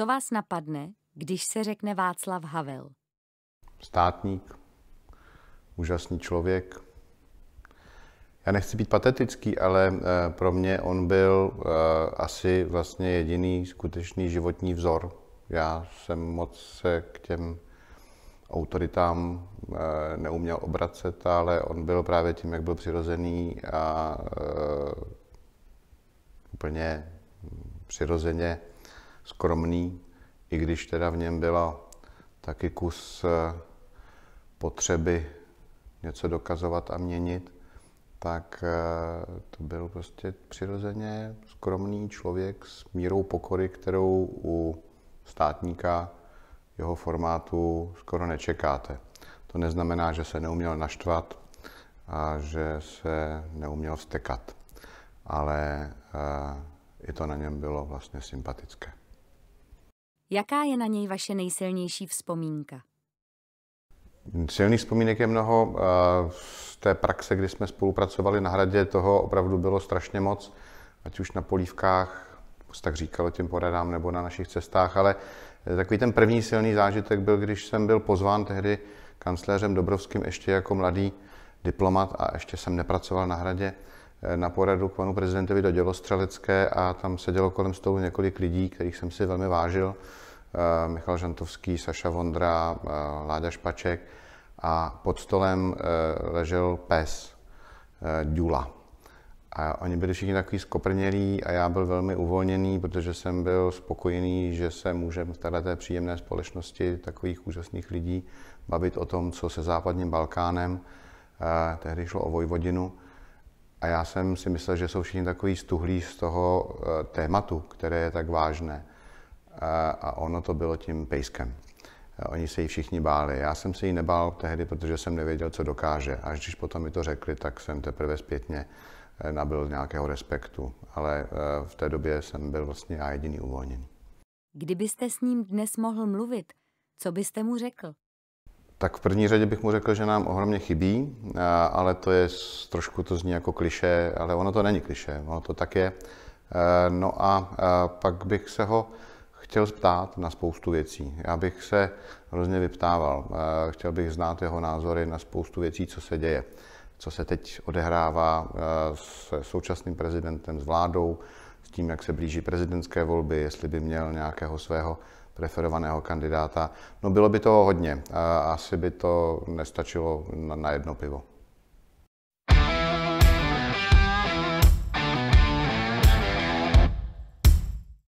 Co vás napadne, když se řekne Václav Havel? Státník, úžasný člověk. Já nechci být patetický, ale eh, pro mě on byl eh, asi vlastně jediný skutečný životní vzor. Já jsem moc se k těm autoritám eh, neuměl obracet, ale on byl právě tím, jak byl přirozený a úplně přirozeně skromný, i když teda v něm byla taky kus eh, potřeby něco dokazovat a měnit, tak eh, to byl prostě přirozeně skromný člověk s mírou pokory, kterou u státníka jeho formátu skoro nečekáte. To neznamená, že se neuměl naštvat a že se neuměl vztekat, ale eh, i to na něm bylo vlastně sympatické. Jaká je na něj vaše nejsilnější vzpomínka? Silných vzpomínek je mnoho. Z té praxe, kdy jsme spolupracovali na hradě, toho opravdu bylo strašně moc, ať už na polívkách, tak říkalo těm poradám, nebo na našich cestách, ale eh, takový ten první silný zážitek byl, když jsem byl pozván tehdy kancléřem Dobrovským ještě jako mladý diplomat a ještě jsem nepracoval na hradě Eh, na poradu k panu prezidentovi do Dělostřelecké a tam sedělo kolem stolu několik lidí, kterých jsem si velmi vážil. Eh, Michal Žantovský, Saša Vondra, eh, Láďa Špaček a pod stolem ležel pes Dula. A oni byli všichni takový skoprnělí a já byl velmi uvolněný, protože jsem byl spokojený, že se můžem v této příjemné společnosti takových úžasných lidí bavit o tom, co se západním Balkánem, tehdy šlo o Vojvodinu, a já jsem si myslel, že jsou všichni takový stuhlí z toho eh, tématu, které je tak vážné. Eh, a ono to bylo tím pejskem. Eh, oni se jí všichni báli. Já jsem se jí nebál tehdy, protože jsem nevěděl, co dokáže. Až když potom mi to řekli, tak jsem teprve zpětně nabil nějakého respektu. Ale v té době jsem byl vlastně já jediný uvolněný. Kdybyste s ním dnes mohl mluvit, co byste mu řekl? Tak v první řadě bych mu řekl, že nám ohromně chybí, ale to je trošku to zní jako kliše, ale ono to není kliše, ono to tak je. E, no a pak bych se ho chtěl zeptat na spoustu věcí. Já bych se hrozně vyptával. E, chtěl bych znát jeho názory na spoustu věcí, co se děje, co se teď odehrává e, s současným prezidentem, s vládou, s tím, jak se blíží prezidentské volby, jestli by měl nějakého svého preferovaného kandidáta. No bylo by to hodně, asi by to nestačilo na jedno pivo.